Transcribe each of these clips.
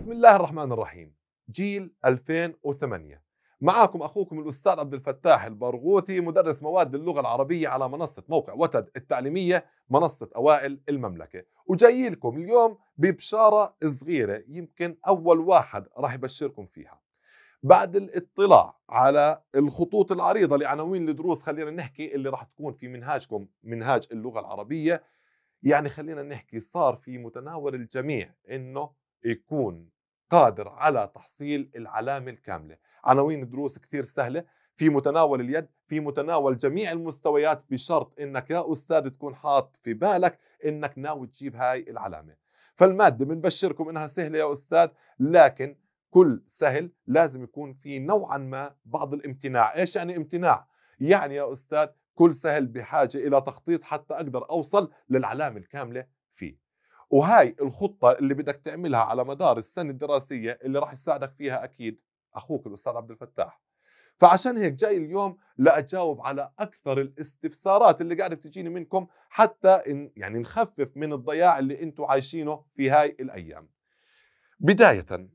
بسم الله الرحمن الرحيم جيل 2008 معاكم اخوكم الاستاذ عبد الفتاح البرغوثي مدرس مواد اللغه العربيه على منصه موقع وتد التعليميه منصه اوائل المملكه وجاي لكم اليوم ببشاره صغيره يمكن اول واحد راح يبشركم فيها بعد الاطلاع على الخطوط العريضه لعناوين الدروس خلينا نحكي اللي راح تكون في منهاجكم منهاج اللغه العربيه يعني خلينا نحكي صار في متناول الجميع انه يكون قادر على تحصيل العلامة الكاملة عناوين الدروس كثير سهلة في متناول اليد في متناول جميع المستويات بشرط انك يا استاذ تكون حاط في بالك انك ناوي تجيب هاي العلامة فالمادة بنبشركم انها سهلة يا استاذ لكن كل سهل لازم يكون في نوعا ما بعض الامتناع ايش يعني امتناع يعني يا استاذ كل سهل بحاجة الى تخطيط حتى اقدر اوصل للعلامة الكاملة فيه وهاي الخطه اللي بدك تعملها على مدار السنه الدراسيه اللي راح يساعدك فيها اكيد اخوك الاستاذ عبد الفتاح فعشان هيك جاي اليوم لأجاوب على أكثر الاستفسارات اللي قاعدة بتجيني منكم حتى إن يعني نخفف من الضياع اللي أنتم عايشينه في هاي الأيام بداية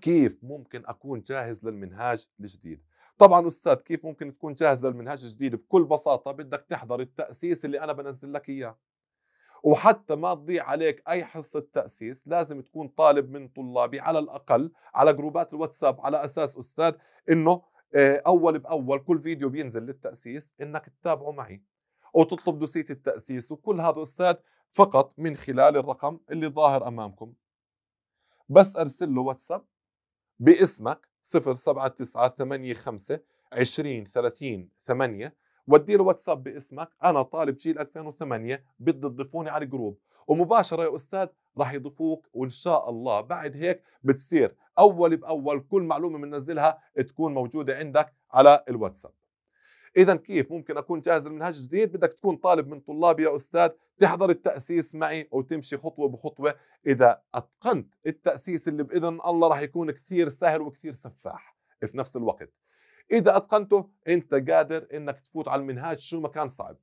كيف ممكن أكون جاهز للمنهاج الجديد طبعا أستاذ كيف ممكن تكون جاهز للمنهاج الجديد بكل بساطة بدك تحضر التأسيس اللي أنا بنزل لك إياه وحتى ما تضيع عليك أي حصة تأسيس لازم تكون طالب من طلابي على الأقل على جروبات الواتساب على أساس أستاذ إنه آه، أول بأول كل فيديو بينزل للتأسيس إنك تتابعه معي وتطلب دوسية التأسيس وكل هذا أستاذ فقط من خلال الرقم اللي ظاهر أمامكم بس أرسل له واتساب باسمك 07985 20 30 8 ودي له واتساب باسمك انا طالب جيل 2008 بدي تضيفوني على الجروب ومباشره يا استاذ راح يضيفوك وان شاء الله بعد هيك بتصير اول باول كل معلومه بننزلها تكون موجوده عندك على الواتساب اذا كيف ممكن اكون جاهز لمنهج جديد بدك تكون طالب من طلابي يا استاذ تحضر التاسيس معي وتمشي خطوه بخطوه اذا اتقنت التاسيس اللي باذن الله راح يكون كثير سهل وكثير سفاح في نفس الوقت اذا اتقنته انت قادر انك تفوت على المنهاج شو ما كان صعب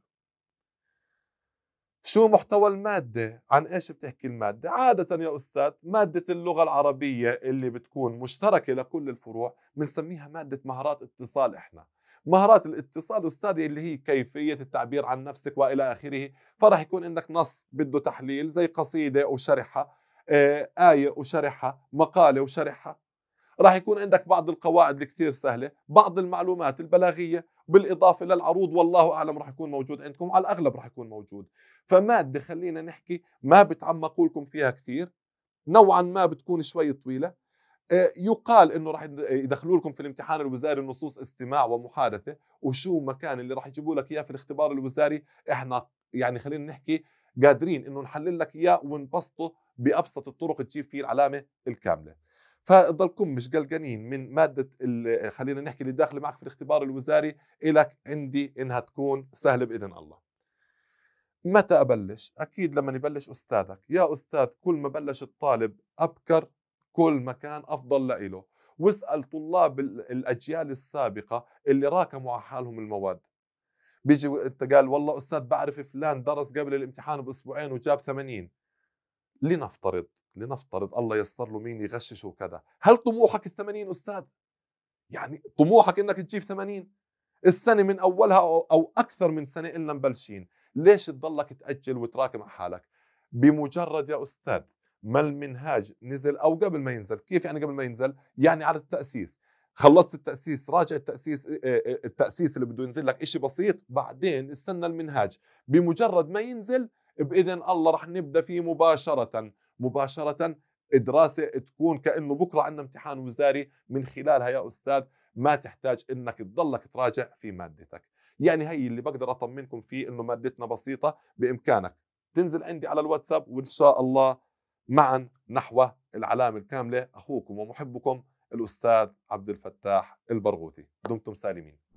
شو محتوى المادة؟ عن ايش بتحكي المادة؟ عادة يا أستاذ مادة اللغة العربية اللي بتكون مشتركة لكل الفروع بنسميها مادة مهارات اتصال احنا. مهارات الاتصال أستاذي اللي هي كيفية التعبير عن نفسك وإلى آخره، فراح يكون عندك نص بده تحليل زي قصيدة وشرحها، آه، آية وشرحها، مقالة وشرحها، راح يكون عندك بعض القواعد الكثير سهله بعض المعلومات البلاغيه بالاضافه للعروض والله اعلم راح يكون موجود عندكم على الاغلب راح يكون موجود فماده خلينا نحكي ما بتعمقوا لكم فيها كثير نوعا ما بتكون شوي طويله آه، يقال انه راح يدخلوا لكم في الامتحان الوزاري نصوص استماع ومحادثه وشو مكان اللي راح يجيبوا لك اياه في الاختبار الوزاري احنا يعني خلينا نحكي قادرين انه نحلل لك اياه ونبسطه بابسط الطرق تجيب فيه العلامه الكامله فضلكم مش قلقانين من ماده آه، خلينا نحكي اللي داخله معك في الاختبار الوزاري الك عندي انها تكون سهله باذن الله متى ابلش اكيد لما يبلش استاذك يا استاذ كل ما بلش الطالب ابكر كل ما كان افضل لإله واسال طلاب الاجيال السابقه اللي راكموا على حالهم المواد بيجي قال والله استاذ بعرف فلان درس قبل الامتحان باسبوعين وجاب 80 لنفترض لنفترض الله يسر له مين يغششه وكذا هل طموحك ال 80 استاذ يعني طموحك انك تجيب 80 السنه من اولها او اكثر من سنه الا مبلشين ليش تضلك تاجل وتراكم على حالك بمجرد يا استاذ ما المنهاج نزل او قبل ما ينزل كيف يعني قبل ما ينزل يعني على التاسيس خلصت التاسيس راجع التاسيس التاسيس اللي بده ينزل لك شيء بسيط بعدين استنى المنهاج بمجرد ما ينزل باذن الله رح نبدا فيه مباشره مباشره دراسه تكون كانه بكره عندنا امتحان وزاري من خلالها يا استاذ ما تحتاج انك تضلك تراجع في مادتك يعني هي اللي بقدر اطمنكم فيه انه مادتنا بسيطه بامكانك تنزل عندي على الواتساب وان شاء الله معا نحو العلامه الكامله اخوكم ومحبكم الاستاذ عبد الفتاح البرغوثي دمتم سالمين